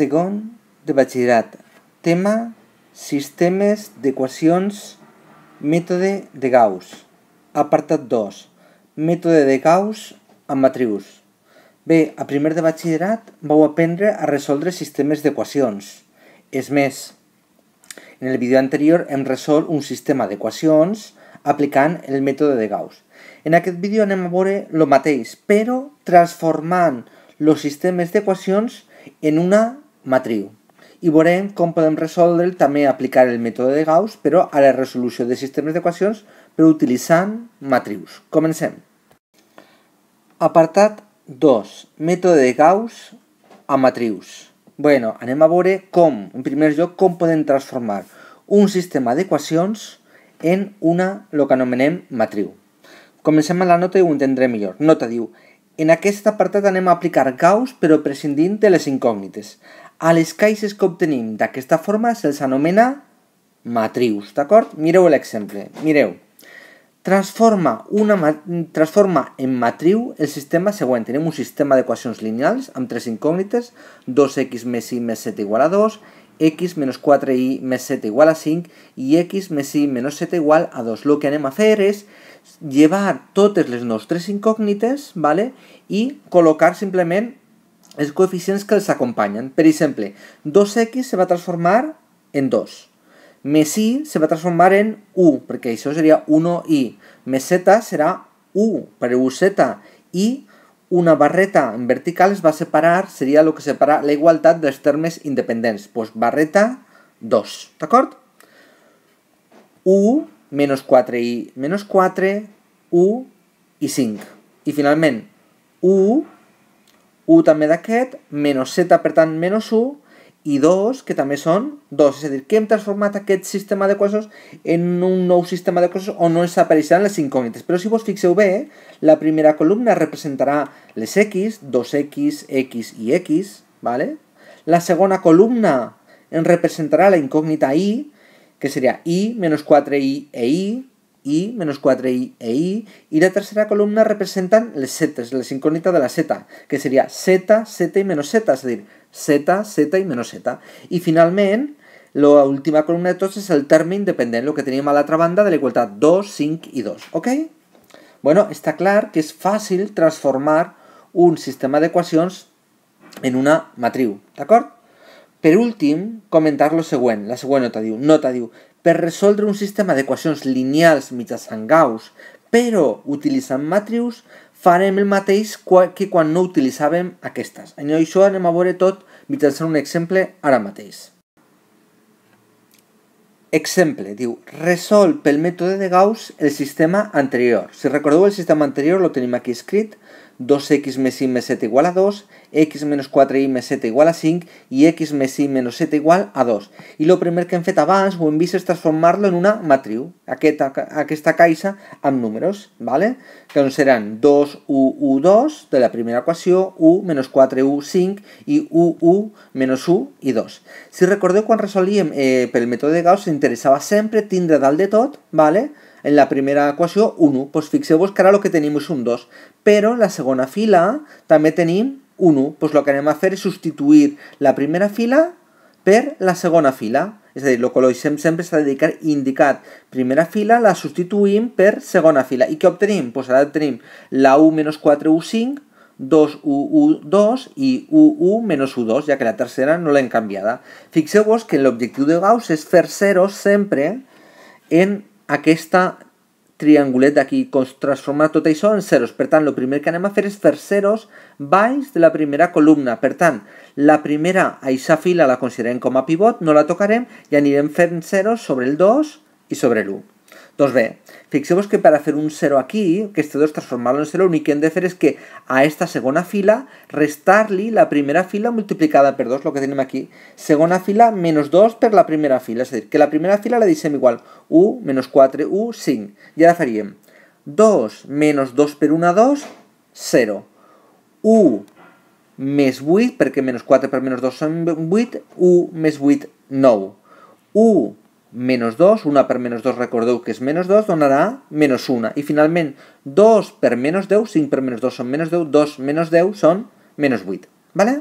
segon de batxillerat. Tema Sistemes d'equacions Mètode de Gauss. Apartat 2. Mètode de Gauss amb matrius. Bé, a primer de batxillerat vau aprendre a resoldre sistemes d'equacions. És més, en el vídeo anterior hem resolt un sistema d'equacions aplicant el mètode de Gauss. En aquest vídeo anem a veure el mateix, però transformant els sistemes d'equacions en una matriu i veurem com podem resoldre'l també aplicar el mètode de Gauss però a la resolució de sistemes d'equacions però utilitzant matrius. Comencem. Apartat 2. Mètode de Gauss a matrius. Bueno, anem a veure com, en primer lloc, com podem transformar un sistema d'equacions en una, el que anomenem matriu. Comencem amb la nota i ho entendrem millor. Nota diu, en aquest apartat anem a aplicar Gauss però prescindint de les incògnites. A les caixes que obtenim d'aquesta forma se'ls anomena matrius, d'acord? Mireu l'exemple, mireu. Transforma, una, transforma en matriu el sistema següent. Tenim un sistema d'equacions lineals amb tres incògnites, 2x més i més 7 igual a 2, x menos 4 i més 7 igual a 5 i x més i menys 7 igual a 2. El que anem a fer és llevar totes les nostres incògnites vale? i col·locar simplement els coeficients que els acompanyen. Per exemple, 2x se va transformar en 2. Més i se va transformar en 1, perquè això seria 1i. Més z serà 1 per 1z, i una barreta en vertical es va separar, seria el que separa la igualtat dels termes independents. Doncs pues barreta 2, d'acord? 1, menys 4 i menys 4, 1 i 5. I finalment, 1, 1 també d'aquest, menys 7, per tant, menys 1, y 2, que también son dos, es decir, dir, que hem transformat este sistema de ecuaciones en un nuevo sistema de ecuaciones o no desaparecerán las incógnitas, pero si vos fixeu V, la primera columna representará las X, 2X, X y X, ¿vale? la segunda columna representará la incógnita I, que sería I menos 4I e I, I menos 4I e I, y la tercera columna representan les Z, las incógnitas de la Z, que sería Z, Z y menos Z, es decir Z, Z i menos Z. I finalment, la última columna de tots és el terme independent, el que tenim a l'altra banda de l'igualtat 2, 5 i 2, ok? Bueno, està clar que és fàcil transformar un sistema d'equacions en una matriu, d'acord? Per últim, comentar lo següent, la següent nota diu, nota diu, per resoldre un sistema d'equacions lineals mitjançant Gauss però utilitzant matrius farem el mateix que quan no utilitzàvem aquestes. En això anem a veure tot mitjançant un exemple ara mateix. Exemple, diu, resol pel mètode de Gauss el sistema anterior. Si recordeu el sistema anterior, lo tenim aquí escrit, 2x més i més 7 igual a 2, x menys 4y més 7 igual a 5 i x més i menys 7 igual a 2. I el primer que hem fet abans ho hem vist és transformar-lo en una matriu, aquesta, aquesta caixa amb números, ¿vale? que doncs seran 2, 1, 1, 2 de la primera equació, 1, menys 4, 1, 5 i 1, 1, menys 1 i 2. Si recordeu quan resolíem eh, pel mètode de Gauss s'interessava sempre tindre dalt de tot, ¿vale? En la primera ecuación, 1. pues fixeu que ahora lo que tenemos es un 2, però la segunda fila també tenim 1. pues lo que anem a fer és substituir la primera fila per la segunda fila. És a dir, el lo sempre a dedicar indicat primera fila, la substituïm per segunda fila. ¿Y què obtenim? Pues ahora tenim la U menos 4, U5, u 2 y u menos u 2 ya que la tercera no la han cambiado. vos que el objetivo de Gauss es fer 0 sempre en aquesta triangulet d'aquí, transformar tot això en zeros. Per tant, el primer que anem a fer és fer zeros baix de la primera columna. Per tant, la primera, aixa fila, la considerem com a pivot, no la tocarem i anirem fent zeros sobre el 2 i sobre l'1. 2b. fijemos que para hacer un 0 aquí, que este 2 transformarlo en 0, lo único que hay que hacer es que a esta segunda fila restarle la primera fila multiplicada por 2, lo que tenemos aquí. segunda fila menos 2 per la primera fila, es decir, que la primera fila la dice igual, u menos 4, u sin, y ahora faría: 2 menos 2 por 1, 2, 0. u más 8, porque menos 4 por menos 2 son 8, u mes 8, no. U menys 2, 1 per menys 2 recordeu que és menys 2, donarà menys 1. I finalment 2 per menys 10, 5 per menys 2 són menys 10, 2 menys 10 són menys 8. ¿vale?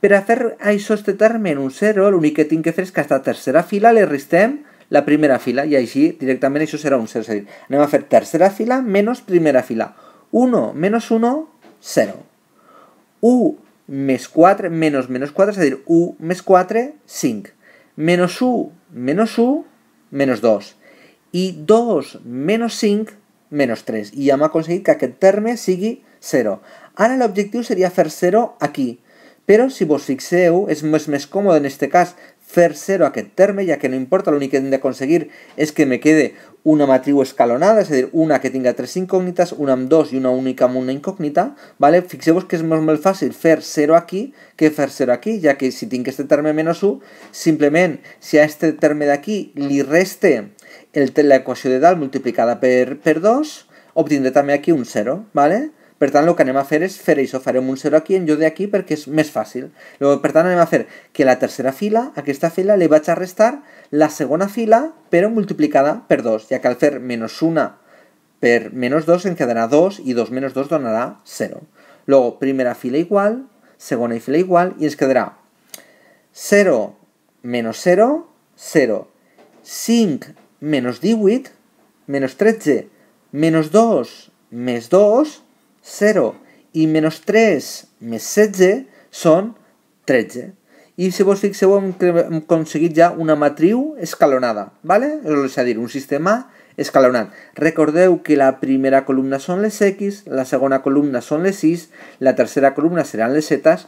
Per a fer això este terme en un 0, l'únic que tinc que fer és que a la tercera fila li restem la primera fila i així directament això serà un 0. És a dir, anem a fer tercera fila menys primera fila. 1 menys 1, 0. 1 més 4 menys menys 4, és a dir, 1 més 4, 5. menos u menos u menos 2. Y 2 menos 5 menos 3. ya me ha conseguido que aquel terme sigue 0. Ahora el objetivo sería hacer 0 aquí, Pero si vos fixeu es más más cómodo en este caso fer cero a término, ya que no importa, lo único que tengo que conseguir es que me quede una matriz escalonada, es decir, una que tenga tres incógnitas, una m dos y una única m una incógnita, vale Fijemos que es más fácil fer 0 aquí que fer cero aquí, ya que si que este terme menos u simplemente si a este de aquí le reste ecuación de dal multiplicada por 2, obtendré también aquí un 0, ¿vale? Per tant, que anem a fer és fer això. un 0 aquí en yo d'aquí perquè és més fàcil. fácil. per tant, anem a hacer que la tercera fila, esta fila, le vaig a restar la segunda fila, pero multiplicada por 2, ya que al hacer menos 1 por menos 2 en em quedará 2 y 2 menos 2 donará 0. Luego, primera fila igual, segona fila igual y ens quedará: 0 menos 0, 0, 5 menos 18, menos 13, menos 2, més 2, 0 i menys 3 més 16 són 13. I si vos fixeu hem, hem aconseguit ja una matriu escalonada, ¿vale? és a dir, un sistema escalonat. Recordeu que la primera columna són les X, la segona columna són les Y, la tercera columna seran les Z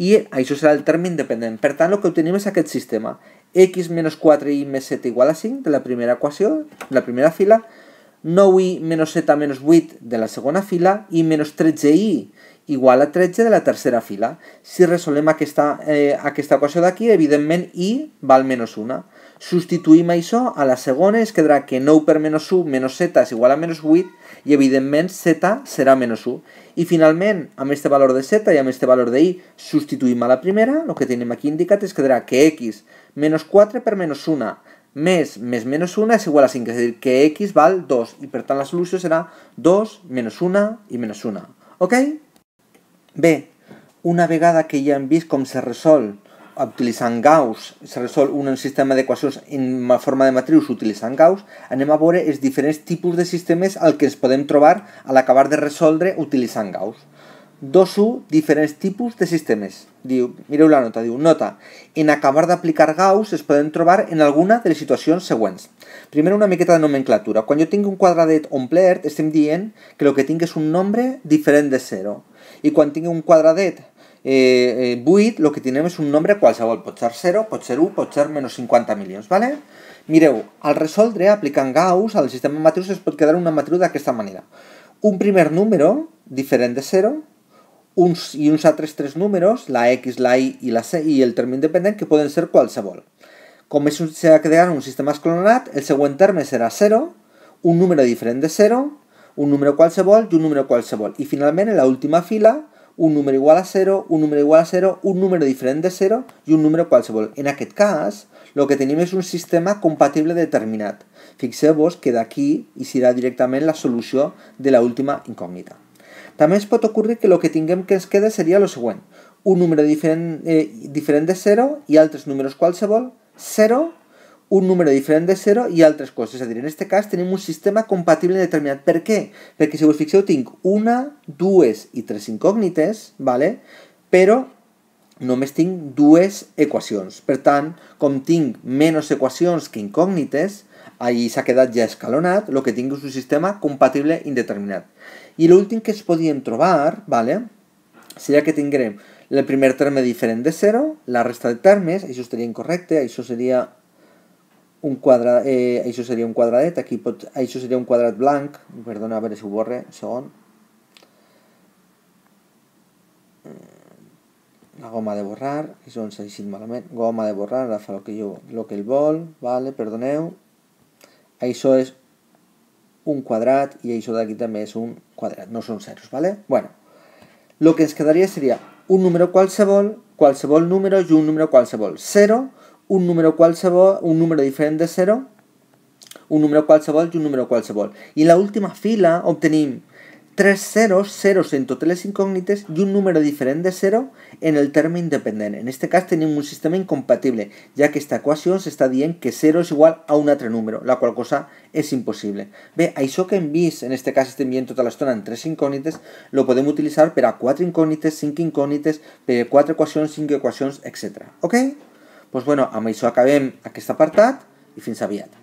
i això serà el terme independent. Per tant, el que obtenim és aquest sistema. X menys 4 i més 7 igual a 5 de la primera equació, de la primera fila, 9i menys 7 menys 8 de la segona fila i menys 13i igual a 13 de la tercera fila. Si resolem aquesta, eh, aquesta equació d'aquí, evidentment i val menys 1. Substituïm això a la segona i es quedarà que 9 per menys 1 menys 7 és igual a menys 8 i evidentment z serà menys 1. I finalment, amb este valor de z i amb este valor de i, substituïm a la primera, el que tenim aquí indicat es quedarà que x menys 4 per menys 1 més més menys 1 és igual a 5, és a dir, que x val 2, i per tant la solució serà 2 menys 1 i menys 1, ok? Bé, una vegada que ja hem vist com se resol utilitzant Gauss, se resol un sistema d'equacions en forma de matrius utilitzant Gauss, anem a veure els diferents tipus de sistemes al que ens podem trobar a l'acabar de resoldre utilitzant Gauss. 2.1 diferents tipus de sistemes. Diu, mireu la nota, diu, nota, en acabar d'aplicar Gauss es poden trobar en alguna de les situacions següents. Primer una miqueta de nomenclatura. Quan jo tinc un quadradet omplert estem dient que el que tinc és un nombre diferent de 0. I quan tinc un quadradet eh, eh, buit, el que tenim és un nombre qualsevol. Pot ser 0, pot ser 1, pot ser menys 50 milions, ¿vale? Mireu, al resoldre aplicant Gauss al sistema matriu es pot quedar una matriu d'aquesta manera. Un primer número diferent de 0 uns i uns altres tres números, la X, la Y i, la C, i el terme independent, que poden ser qualsevol. Com és un, de crear un sistema esclonat, el següent terme serà 0, un número diferent de 0, un número qualsevol i un número qualsevol. I finalment, en l'última fila, un número igual a 0, un número igual a 0, un número diferent de 0 i un número qualsevol. En aquest cas, el que tenim és un sistema compatible determinat. Fixeu-vos que d'aquí hi serà directament la solució de l'última incògnita. També ens pot ocórrer que el que tinguem que ens queda seria el següent. Un número diferent, eh, diferent de 0 i altres números qualsevol, 0, un número diferent de 0 i altres coses. És a dir, en aquest cas tenim un sistema compatible determinat. Per què? Perquè si us fixeu tinc una, dues i tres incògnites, ¿vale? però només tinc dues equacions. Per tant, com tinc menys equacions que incògnites, ahir s'ha quedat ja escalonat, el que tinc és un sistema compatible indeterminat. I l'últim que es podíem trobar, vale, seria que tinguem el primer terme diferent de 0, la resta de termes, això estaria incorrecte, això seria un quadrat, eh, això seria un quadradet, aquí pot, això seria un quadrat blanc, perdona, a veure si ho borre, un segon, la goma de borrar, i on s'ha llegit malament, goma de borrar, ara fa el que, jo, el que el vol, vale, perdoneu, això és un quadrat i això d'aquí també és un quadrat, no són zeros, vale? Bueno, el que ens quedaria seria un número qualsevol, qualsevol número i un número qualsevol, 0, un número qualsevol, un número diferent de 0, un número qualsevol i un número qualsevol. I en l'última fila obtenim tres ceros, ceros en totales incógnites, y un número diferente de cero en el término independiente. En este caso tenemos un sistema incompatible, ya que esta ecuación se está diciendo que cero es igual a un otro número, la cual cosa es imposible. ve a eso que en bis en este caso este toda la zona en tres incógnites, lo podemos utilizar para cuatro incógnites, cinco incógnites, pero cuatro ecuaciones cinco ecuaciones etcétera etc. Ok? pues bueno, a eso ven aquí aquest apartado, y fins sabiata.